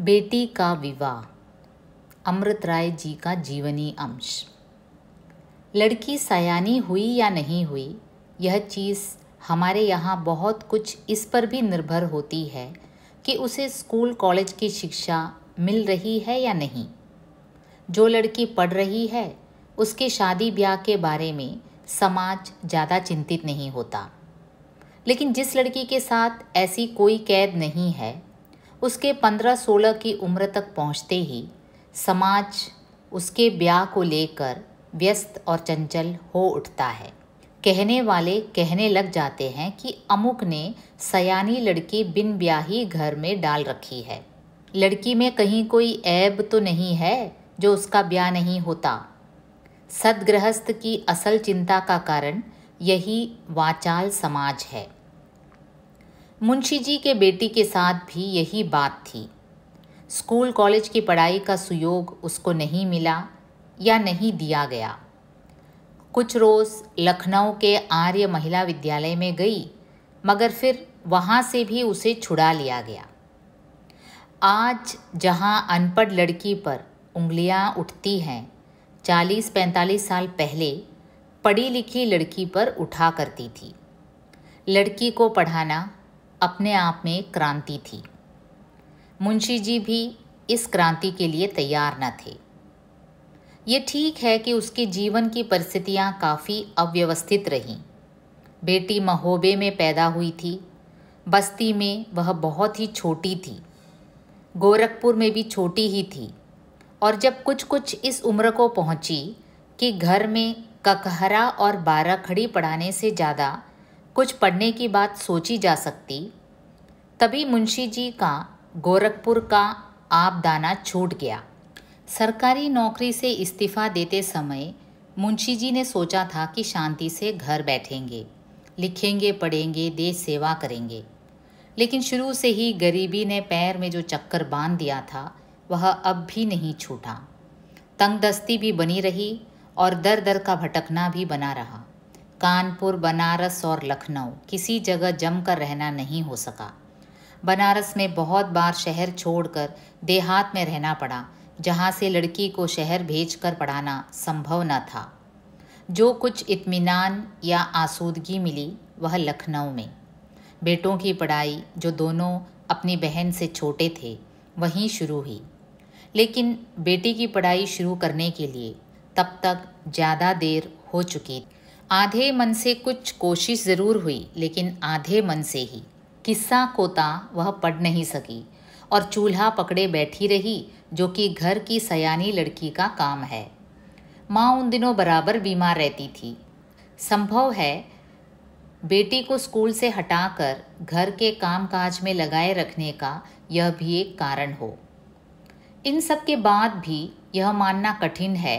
बेटी का विवाह अमृत राय जी का जीवनी अंश लड़की सयानी हुई या नहीं हुई यह चीज़ हमारे यहाँ बहुत कुछ इस पर भी निर्भर होती है कि उसे स्कूल कॉलेज की शिक्षा मिल रही है या नहीं जो लड़की पढ़ रही है उसके शादी ब्याह के बारे में समाज ज़्यादा चिंतित नहीं होता लेकिन जिस लड़की के साथ ऐसी कोई कैद नहीं है उसके पंद्रह सोलह की उम्र तक पहुँचते ही समाज उसके ब्याह को लेकर व्यस्त और चंचल हो उठता है कहने वाले कहने लग जाते हैं कि अमुक ने सयानी लड़की बिन ब्याही घर में डाल रखी है लड़की में कहीं कोई ऐब तो नहीं है जो उसका ब्याह नहीं होता सदगृहस्थ की असल चिंता का कारण यही वाचाल समाज है मुंशी जी के बेटी के साथ भी यही बात थी स्कूल कॉलेज की पढ़ाई का सुयोग उसको नहीं मिला या नहीं दिया गया कुछ रोज़ लखनऊ के आर्य महिला विद्यालय में गई मगर फिर वहाँ से भी उसे छुड़ा लिया गया आज जहाँ अनपढ़ लड़की पर उंगलियाँ उठती हैं चालीस पैंतालीस साल पहले पढ़ी लिखी लड़की पर उठा करती थी लड़की को पढ़ाना अपने आप में क्रांति थी मुंशी जी भी इस क्रांति के लिए तैयार न थे ये ठीक है कि उसके जीवन की परिस्थितियाँ काफ़ी अव्यवस्थित रहीं बेटी महोबे में पैदा हुई थी बस्ती में वह बहुत ही छोटी थी गोरखपुर में भी छोटी ही थी और जब कुछ कुछ इस उम्र को पहुंची कि घर में ककहरा और बारह खड़ी पढ़ाने से ज़्यादा कुछ पढ़ने की बात सोची जा सकती तभी मुंशी जी का गोरखपुर का आपदाना छूट गया सरकारी नौकरी से इस्तीफ़ा देते समय मुंशी जी ने सोचा था कि शांति से घर बैठेंगे लिखेंगे पढ़ेंगे देश सेवा करेंगे लेकिन शुरू से ही गरीबी ने पैर में जो चक्कर बांध दिया था वह अब भी नहीं छूटा तंगदस्ती भी बनी रही और दर दर का भटकना भी बना रहा कानपुर बनारस और लखनऊ किसी जगह जमकर रहना नहीं हो सका बनारस में बहुत बार शहर छोड़कर देहात में रहना पड़ा जहाँ से लड़की को शहर भेजकर पढ़ाना संभव न था जो कुछ इत्मीनान या आसूदगी मिली वह लखनऊ में बेटों की पढ़ाई जो दोनों अपनी बहन से छोटे थे वहीं शुरू हुई लेकिन बेटे की पढ़ाई शुरू करने के लिए तब तक ज़्यादा देर हो चुकी आधे मन से कुछ कोशिश ज़रूर हुई लेकिन आधे मन से ही किस्सा कोता वह पढ़ नहीं सकी और चूल्हा पकड़े बैठी रही जो कि घर की सयानी लड़की का काम है माँ उन दिनों बराबर बीमार रहती थी संभव है बेटी को स्कूल से हटाकर घर के कामकाज में लगाए रखने का यह भी एक कारण हो इन सब के बाद भी यह मानना कठिन है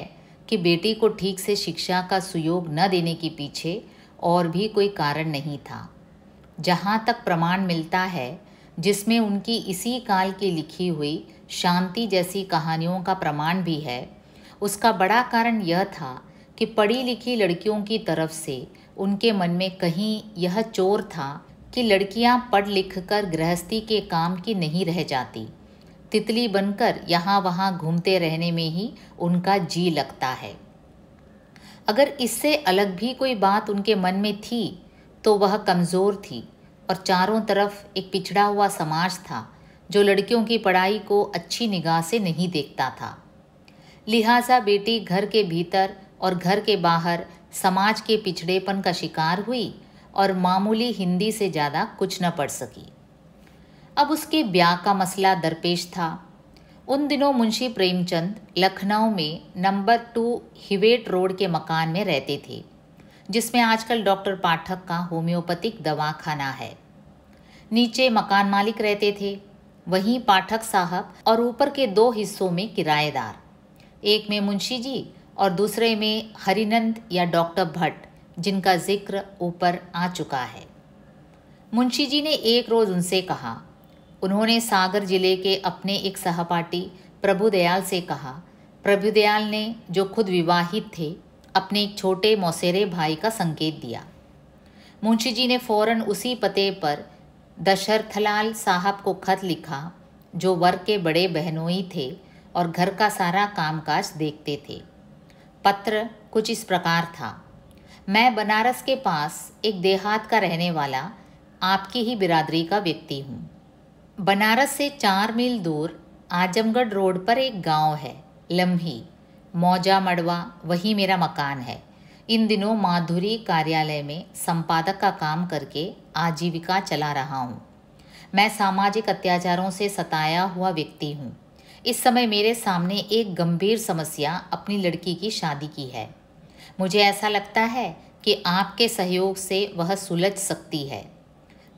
कि बेटी को ठीक से शिक्षा का सुयोग न देने के पीछे और भी कोई कारण नहीं था जहाँ तक प्रमाण मिलता है जिसमें उनकी इसी काल की लिखी हुई शांति जैसी कहानियों का प्रमाण भी है उसका बड़ा कारण यह था कि पढ़ी लिखी लड़कियों की तरफ से उनके मन में कहीं यह चोर था कि लड़कियां पढ़ लिख कर गृहस्थी के काम की नहीं रह जाती तितली बनकर यहाँ वहाँ घूमते रहने में ही उनका जी लगता है अगर इससे अलग भी कोई बात उनके मन में थी तो वह कमज़ोर थी और चारों तरफ एक पिछड़ा हुआ समाज था जो लड़कियों की पढ़ाई को अच्छी निगाह से नहीं देखता था लिहाजा बेटी घर के भीतर और घर के बाहर समाज के पिछड़ेपन का शिकार हुई और मामूली हिंदी से ज़्यादा कुछ न पढ़ सकी अब उसके ब्याह का मसला दरपेश था उन दिनों मुंशी प्रेमचंद लखनऊ में नंबर टू हिवेट रोड के मकान में रहते थे जिसमें आजकल डॉक्टर पाठक का होम्योपैथिक दवा खाना है नीचे मकान मालिक रहते थे वहीं पाठक साहब और ऊपर के दो हिस्सों में किराएदार एक में मुंशी जी और दूसरे में हरिनंद या डॉक्टर भट्ट जिनका जिक्र ऊपर आ चुका है मुंशी जी ने एक रोज़ उनसे कहा उन्होंने सागर जिले के अपने एक सहपाठी प्रभुदयाल से कहा प्रभुदयाल ने जो खुद विवाहित थे अपने एक छोटे मौसेरे भाई का संकेत दिया मुंशी जी ने फौरन उसी पते पर दशरथलाल साहब को खत लिखा जो वर्ग के बड़े बहनोई थे और घर का सारा कामकाज देखते थे पत्र कुछ इस प्रकार था मैं बनारस के पास एक देहात का रहने वाला आपकी ही बिरादरी का व्यक्ति हूँ बनारस से चार मील दूर आजमगढ़ रोड पर एक गांव है लम्ही मौजा मड़वा वही मेरा मकान है इन दिनों माधुरी कार्यालय में संपादक का काम करके आजीविका चला रहा हूँ मैं सामाजिक अत्याचारों से सताया हुआ व्यक्ति हूँ इस समय मेरे सामने एक गंभीर समस्या अपनी लड़की की शादी की है मुझे ऐसा लगता है कि आपके सहयोग से वह सुलझ सकती है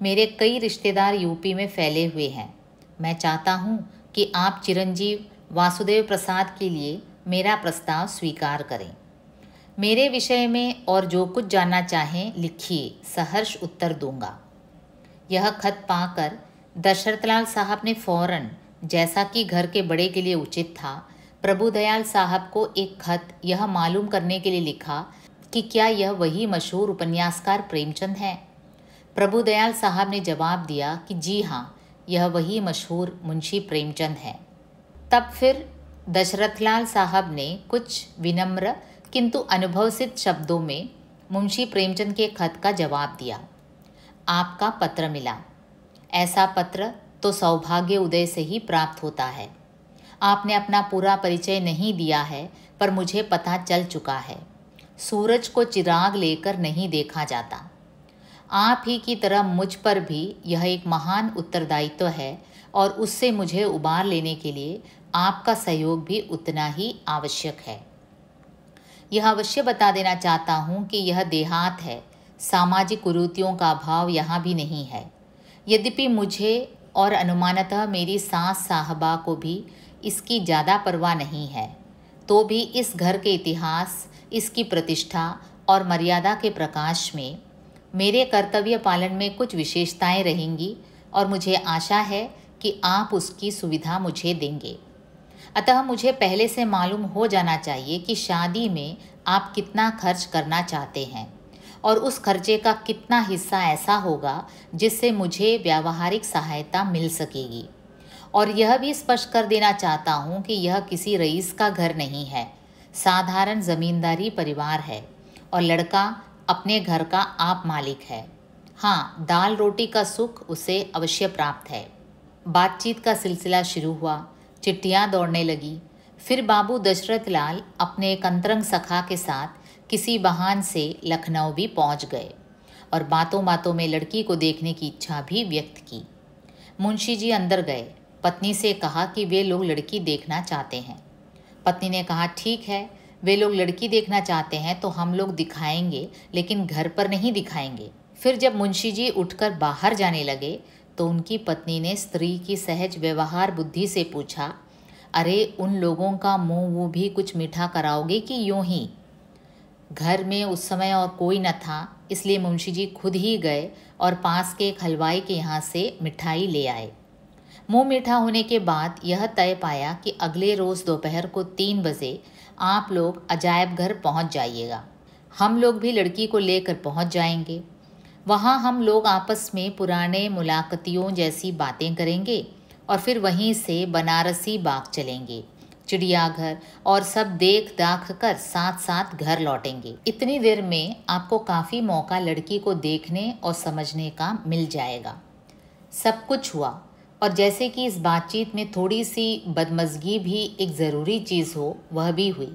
मेरे कई रिश्तेदार यूपी में फैले हुए हैं मैं चाहता हूँ कि आप चिरंजीव वासुदेव प्रसाद के लिए मेरा प्रस्ताव स्वीकार करें मेरे विषय में और जो कुछ जानना चाहें लिखिए सहर्ष उत्तर दूंगा यह खत पाकर दशरथलाल साहब ने फौरन जैसा कि घर के बड़े के लिए उचित था प्रभुदयाल साहब को एक खत यह मालूम करने के लिए लिखा कि क्या यह वही मशहूर उपन्यासकार प्रेमचंद हैं प्रभुदयाल साहब ने जवाब दिया कि जी हाँ यह वही मशहूर मुंशी प्रेमचंद हैं तब फिर दशरथलाल साहब ने कुछ विनम्र किंतु अनुभवसित शब्दों में मुंशी प्रेमचंद के खत का जवाब दिया आपका पत्र मिला ऐसा पत्र तो सौभाग्य उदय से ही प्राप्त होता है आपने अपना पूरा परिचय नहीं दिया है पर मुझे पता चल चुका है सूरज को चिराग लेकर नहीं देखा जाता आप ही की तरह मुझ पर भी यह एक महान उत्तरदायित्व है और उससे मुझे उबार लेने के लिए आपका सहयोग भी उतना ही आवश्यक है यह अवश्य बता देना चाहता हूँ कि यह देहात है सामाजिक कुरूतियों का अभाव यहाँ भी नहीं है यद्यपि मुझे और अनुमानतः मेरी सास साहबा को भी इसकी ज़्यादा परवाह नहीं है तो भी इस घर के इतिहास इसकी प्रतिष्ठा और मर्यादा के प्रकाश में मेरे कर्तव्य पालन में कुछ विशेषताएं रहेंगी और मुझे आशा है कि आप उसकी सुविधा मुझे देंगे अतः मुझे पहले से मालूम हो जाना चाहिए कि शादी में आप कितना खर्च करना चाहते हैं और उस खर्चे का कितना हिस्सा ऐसा होगा जिससे मुझे व्यावहारिक सहायता मिल सकेगी और यह भी स्पष्ट कर देना चाहता हूँ कि यह किसी रईस का घर नहीं है साधारण ज़मींदारी परिवार है और लड़का अपने घर का आप मालिक है हाँ दाल रोटी का सुख उसे अवश्य प्राप्त है बातचीत का सिलसिला शुरू हुआ चिट्ठियाँ दौड़ने लगी फिर बाबू दशरथ लाल अपने एक अंतरंग सखा के साथ किसी बहान से लखनऊ भी पहुंच गए और बातों बातों में लड़की को देखने की इच्छा भी व्यक्त की मुंशी जी अंदर गए पत्नी से कहा कि वे लोग लड़की देखना चाहते हैं पत्नी ने कहा ठीक है वे लोग लड़की देखना चाहते हैं तो हम लोग दिखाएंगे लेकिन घर पर नहीं दिखाएंगे फिर जब मुंशी जी उठकर बाहर जाने लगे तो उनकी पत्नी ने स्त्री की सहज व्यवहार बुद्धि से पूछा अरे उन लोगों का मुंह वो भी कुछ मीठा कराओगे कि यूं ही घर में उस समय और कोई न था इसलिए मुंशी जी खुद ही गए और पास के एक हलवाई के यहाँ से मिठाई ले आए मुंह मीठा होने के बाद यह तय पाया कि अगले रोज़ दोपहर को तीन बजे आप लोग अजायब घर पहुंच जाइएगा हम लोग भी लड़की को लेकर पहुंच जाएंगे वहाँ हम लोग आपस में पुराने मुलाकातियों जैसी बातें करेंगे और फिर वहीं से बनारसी बाग चलेंगे चिड़ियाघर और सब देख दाख कर साथ साथ घर लौटेंगे इतनी देर में आपको काफ़ी मौका लड़की को देखने और समझने का मिल जाएगा सब कुछ हुआ और जैसे कि इस बातचीत में थोड़ी सी बदमजगी भी एक ज़रूरी चीज़ हो वह भी हुई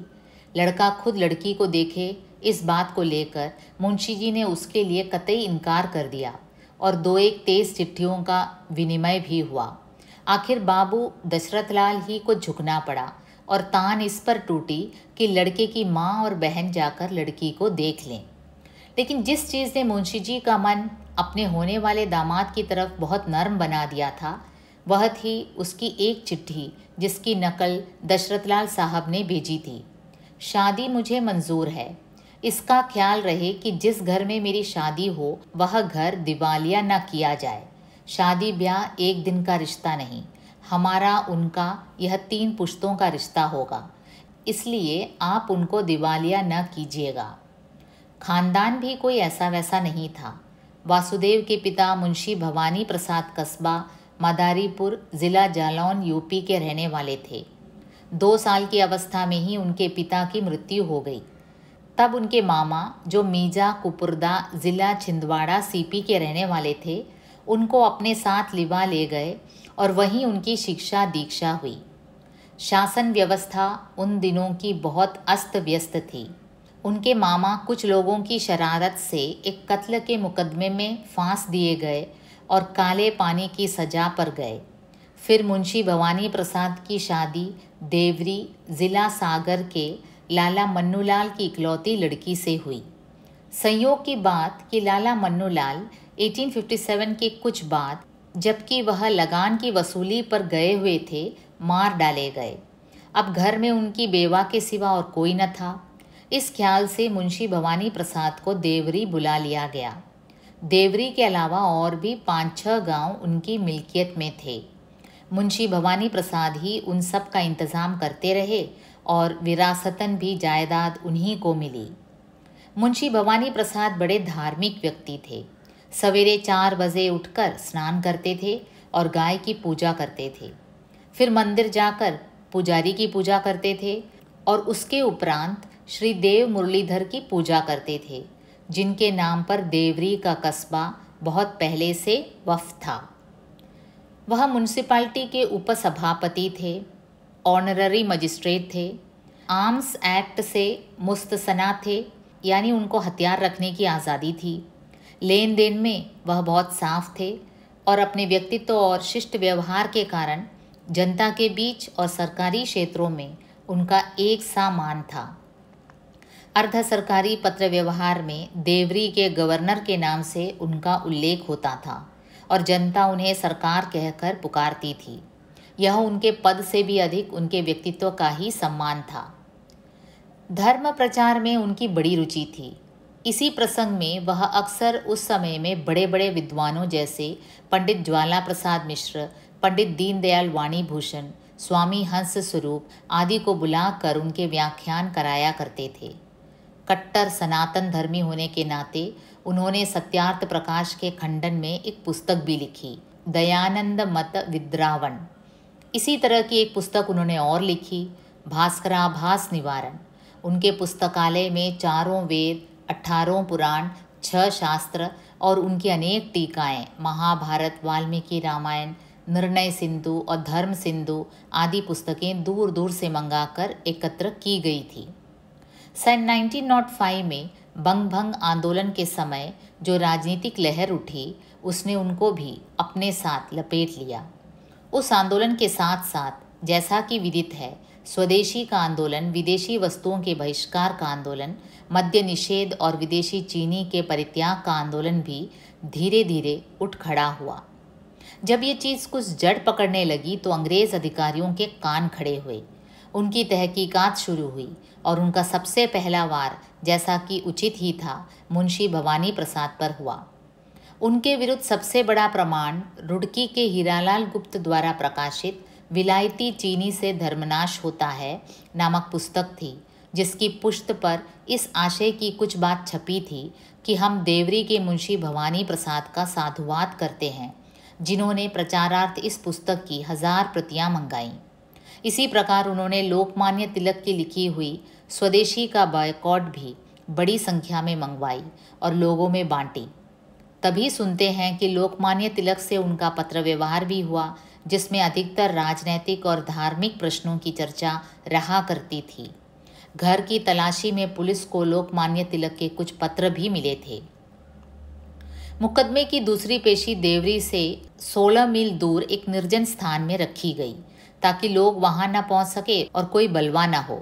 लड़का खुद लड़की को देखे इस बात को लेकर मुंशी जी ने उसके लिए कतई इनकार कर दिया और दो एक तेज़ चिट्ठियों का विनिमय भी हुआ आखिर बाबू दशरथ लाल ही को झुकना पड़ा और तान इस पर टूटी कि लड़के की माँ और बहन जाकर लड़की को देख लें लेकिन जिस चीज़ ने मुंशी जी का मन अपने होने वाले दामाद की तरफ बहुत नर्म बना दिया था वह थी उसकी एक चिट्ठी जिसकी नकल दशरथलाल साहब ने भेजी थी शादी मुझे मंजूर है इसका ख्याल रहे कि जिस घर में मेरी शादी हो वह घर दिवालिया न किया जाए शादी ब्याह एक दिन का रिश्ता नहीं हमारा उनका यह तीन पुश्तों का रिश्ता होगा इसलिए आप उनको दिवालिया न कीजिएगा खानदान भी कोई ऐसा वैसा नहीं था वासुदेव के पिता मुंशी भवानी प्रसाद कस्बा मदारीपुर ज़िला जालौन यूपी के रहने वाले थे दो साल की अवस्था में ही उनके पिता की मृत्यु हो गई तब उनके मामा जो मीजा कुपुरदा ज़िला छिंदवाड़ा सीपी के रहने वाले थे उनको अपने साथ लिवा ले गए और वहीं उनकी शिक्षा दीक्षा हुई शासन व्यवस्था उन दिनों की बहुत अस्त व्यस्त थी उनके मामा कुछ लोगों की शरारत से एक कत्ल के मुकदमे में फांस दिए गए और काले पानी की सजा पर गए फिर मुंशी भवानी प्रसाद की शादी देवरी ज़िला सागर के लाला मन्नूलाल की इकलौती लड़की से हुई संयोग की बात कि लाला मन्नूलाल 1857 के कुछ बाद जबकि वह लगान की वसूली पर गए हुए थे मार डाले गए अब घर में उनकी बेवा के सिवा और कोई न था इस ख्याल से मुंशी भवानी प्रसाद को देवरी बुला लिया गया देवरी के अलावा और भी पाँच छः गांव उनकी मिल्कियत में थे मुंशी भवानी प्रसाद ही उन सब का इंतज़ाम करते रहे और विरासतन भी जायदाद उन्हीं को मिली मुंशी भवानी प्रसाद बड़े धार्मिक व्यक्ति थे सवेरे चार बजे उठकर स्नान करते थे और गाय की पूजा करते थे फिर मंदिर जाकर पुजारी की पूजा करते थे और उसके उपरांत श्री देव मुरलीधर की पूजा करते थे जिनके नाम पर देवरी का कस्बा बहुत पहले से वफ था वह म्यूनसिपाल्टी के उपसभापति थे ऑनररी मजिस्ट्रेट थे आर्म्स एक्ट से मुस्तना थे यानी उनको हथियार रखने की आज़ादी थी लेन देन में वह बहुत साफ थे और अपने व्यक्तित्व और शिष्ट व्यवहार के कारण जनता के बीच और सरकारी क्षेत्रों में उनका एक सा मान था अर्ध सरकारी पत्र व्यवहार में देवरी के गवर्नर के नाम से उनका उल्लेख होता था और जनता उन्हें सरकार कहकर पुकारती थी यह उनके पद से भी अधिक उनके व्यक्तित्व का ही सम्मान था धर्म प्रचार में उनकी बड़ी रुचि थी इसी प्रसंग में वह अक्सर उस समय में बड़े बड़े विद्वानों जैसे पंडित ज्वाला प्रसाद मिश्र पंडित दीनदयाल वाणी भूषण स्वामी हंस स्वरूप आदि को बुलाकर उनके व्याख्यान कराया करते थे कट्टर सनातन धर्मी होने के नाते उन्होंने सत्यार्थ प्रकाश के खंडन में एक पुस्तक भी लिखी दयानंद मत विद्रावण इसी तरह की एक पुस्तक उन्होंने और लिखी भास्कराभास निवारण उनके पुस्तकालय में चारों वेद अठारों पुराण छह शास्त्र और उनकी अनेक टीकाएं महाभारत वाल्मीकि रामायण निर्णय सिंधु और धर्म सिंधु आदि पुस्तकें दूर दूर से मंगाकर एकत्र की गई थी सन 1905 में बंग भंग आंदोलन के समय जो राजनीतिक लहर उठी उसने उनको भी अपने साथ लपेट लिया उस आंदोलन के साथ साथ जैसा कि विदित है स्वदेशी का आंदोलन विदेशी वस्तुओं के बहिष्कार का आंदोलन मद्य निषेध और विदेशी चीनी के परित्याग का आंदोलन भी धीरे धीरे उठ खड़ा हुआ जब ये चीज़ कुछ जड़ पकड़ने लगी तो अंग्रेज़ अधिकारियों के कान खड़े हुए उनकी तहकीकात शुरू हुई और उनका सबसे पहला वार जैसा कि उचित ही था मुंशी भवानी प्रसाद पर हुआ उनके विरुद्ध सबसे बड़ा प्रमाण रुड़की के हीरालाल गुप्त द्वारा प्रकाशित विलायती चीनी से धर्मनाश होता है नामक पुस्तक थी जिसकी पुष्ट पर इस आशय की कुछ बात छपी थी कि हम देवरी के मुंशी भवानी प्रसाद का साधुवाद करते हैं जिन्होंने प्रचारार्थ इस पुस्तक की हजार प्रतियां मंगाईं इसी प्रकार उन्होंने लोकमान्य तिलक की लिखी हुई स्वदेशी का बायकॉट भी बड़ी संख्या में मंगवाई और लोगों में बांटी तभी सुनते हैं कि लोकमान्य तिलक से उनका पत्र व्यवहार भी हुआ जिसमें अधिकतर राजनैतिक और धार्मिक प्रश्नों की चर्चा रहा करती थी घर की तलाशी में पुलिस को लोकमान्य तिलक के कुछ पत्र भी मिले थे मुकदमे की दूसरी पेशी देवरी से 16 मील दूर एक निर्जन स्थान में रखी गई ताकि लोग वहां ना पहुंच सके और कोई बलवा ना हो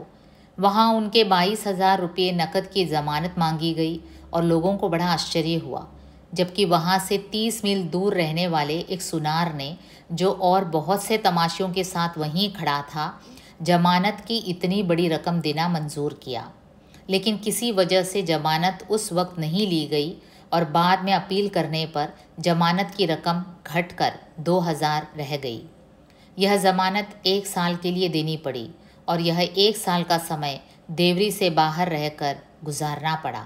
वहाँ उनके बाईस हज़ार रुपये नकद की ज़मानत मांगी गई और लोगों को बड़ा आश्चर्य हुआ जबकि वहाँ से तीस मील दूर रहने वाले एक सुनार ने जो और बहुत से तमाशियों के साथ वहीं खड़ा था जमानत की इतनी बड़ी रकम देना मंजूर किया लेकिन किसी वजह से जमानत उस वक्त नहीं ली गई और बाद में अपील करने पर जमानत की रकम घटकर 2000 रह गई यह जमानत एक साल के लिए देनी पड़ी और यह एक साल का समय देवरी से बाहर रहकर गुजारना पड़ा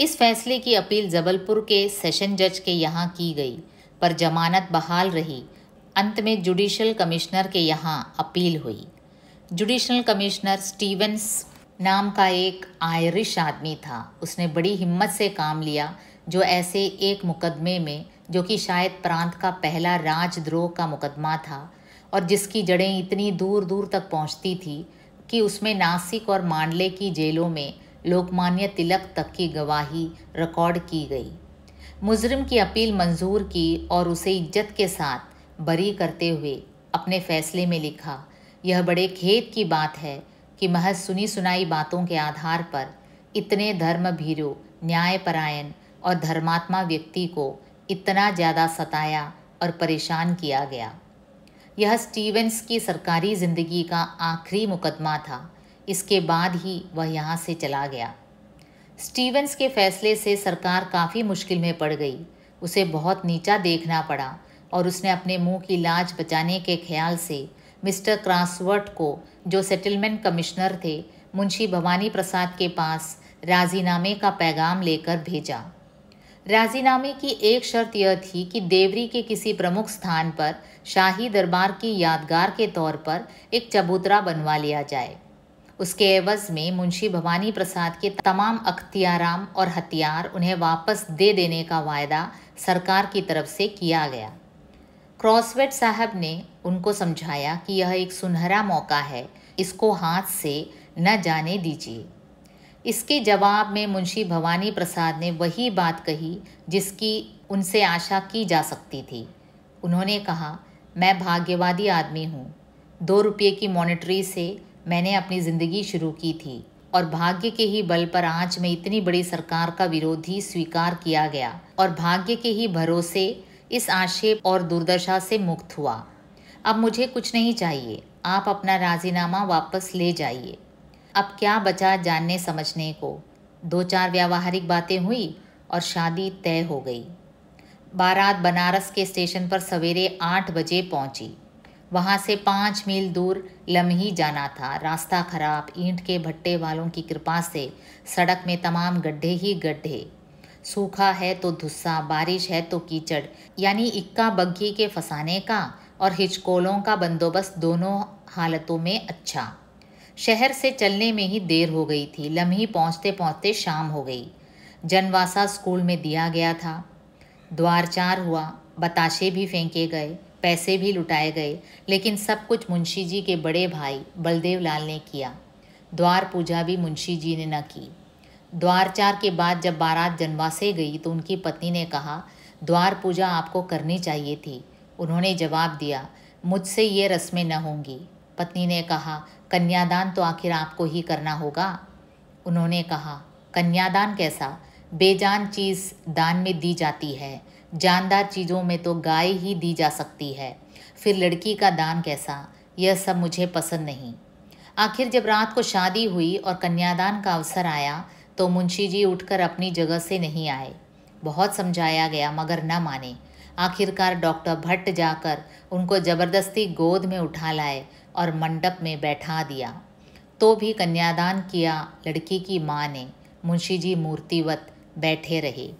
इस फैसले की अपील जबलपुर के सेशन जज के यहाँ की गई पर जमानत बहाल रही अंत में जुडिशल कमिश्नर के यहाँ अपील हुई जुडिशल कमिश्नर स्टीवेंस नाम का एक आयरिश आदमी था उसने बड़ी हिम्मत से काम लिया जो ऐसे एक मुकदमे में जो कि शायद प्रांत का पहला राजद्रोह का मुकदमा था और जिसकी जड़ें इतनी दूर दूर तक पहुंचती थी कि उसमें नासिक और मांडले की जेलों में लोकमान्य तिलक तक की गवाही रिकॉर्ड की गई मुजरिम की अपील मंजूर की और उसे इज्जत के साथ बरी करते हुए अपने फैसले में लिखा यह बड़े खेत की बात है कि महज सुनी सुनाई बातों के आधार पर इतने धर्म भीरु न्यायपरायण और धर्मात्मा व्यक्ति को इतना ज़्यादा सताया और परेशान किया गया यह स्टीवेंस की सरकारी ज़िंदगी का आखिरी मुकदमा था इसके बाद ही वह यहाँ से चला गया स्टीवेंस के फैसले से सरकार काफ़ी मुश्किल में पड़ गई उसे बहुत नीचा देखना पड़ा और उसने अपने मुंह की लाज बचाने के ख्याल से मिस्टर क्रासवर्ट को जो सेटलमेंट कमिश्नर थे मुंशी भवानी प्रसाद के पास राजीनामे का पैगाम लेकर भेजा राजीनामे की एक शर्त यह थी कि देवरी के किसी प्रमुख स्थान पर शाही दरबार की यादगार के तौर पर एक चबूतरा बनवा लिया जाए उसके एवज में मुंशी भवानी प्रसाद के तमाम अख्तियाराम और हथियार उन्हें वापस दे देने का वायदा सरकार की तरफ से किया गया क्रॉसवेट साहब ने उनको समझाया कि यह एक सुनहरा मौका है इसको हाथ से न जाने दीजिए इसके जवाब में मुंशी भवानी प्रसाद ने वही बात कही जिसकी उनसे आशा की जा सकती थी उन्होंने कहा मैं भाग्यवादी आदमी हूँ दो रुपये की मॉनिटरी से मैंने अपनी ज़िंदगी शुरू की थी और भाग्य के ही बल पर आज में इतनी बड़ी सरकार का विरोधी स्वीकार किया गया और भाग्य के ही भरोसे इस आक्षेप और दुर्दशा से मुक्त हुआ अब मुझे कुछ नहीं चाहिए आप अपना राजीनामा वापस ले जाइए अब क्या बचा जानने समझने को दो चार व्यावहारिक बातें हुई और शादी तय हो गई बारात बनारस के स्टेशन पर सवेरे आठ बजे पहुंची वहाँ से पाँच मील दूर लम्ही जाना था रास्ता खराब ईंट के भट्टे वालों की कृपा से सड़क में तमाम गड्ढे ही गड्ढे सूखा है तो धुस्सा बारिश है तो कीचड़ यानी इक्का बग्घी के फंसाने का और हिचकोलों का बंदोबस्त दोनों हालतों में अच्छा शहर से चलने में ही देर हो गई थी लम्ही पहुँचते पहुँचते शाम हो गई जनवासा स्कूल में दिया गया था द्वारचार हुआ बताशे भी फेंके गए पैसे भी लुटाए गए लेकिन सब कुछ मुंशी जी के बड़े भाई बलदेव लाल ने किया द्वार पूजा भी मुंशी जी ने न की द्वारचार के बाद जब बारात जनवासे गई तो उनकी पत्नी ने कहा द्वार पूजा आपको करनी चाहिए थी उन्होंने जवाब दिया मुझसे ये रस्में न होंगी पत्नी ने कहा कन्यादान तो आखिर आपको ही करना होगा उन्होंने कहा कन्यादान कैसा बेजान चीज़ दान में दी जाती है जानदार चीज़ों में तो गाय ही दी जा सकती है फिर लड़की का दान कैसा यह सब मुझे पसंद नहीं आखिर जब रात को शादी हुई और कन्यादान का अवसर आया तो मुंशी जी उठकर अपनी जगह से नहीं आए बहुत समझाया गया मगर न माने आखिरकार डॉक्टर भट्ट जाकर उनको ज़बरदस्ती गोद में उठा लाए और मंडप में बैठा दिया तो भी कन्यादान किया लड़की की माँ ने मुंशी जी मूर्तिवत बैठे रहे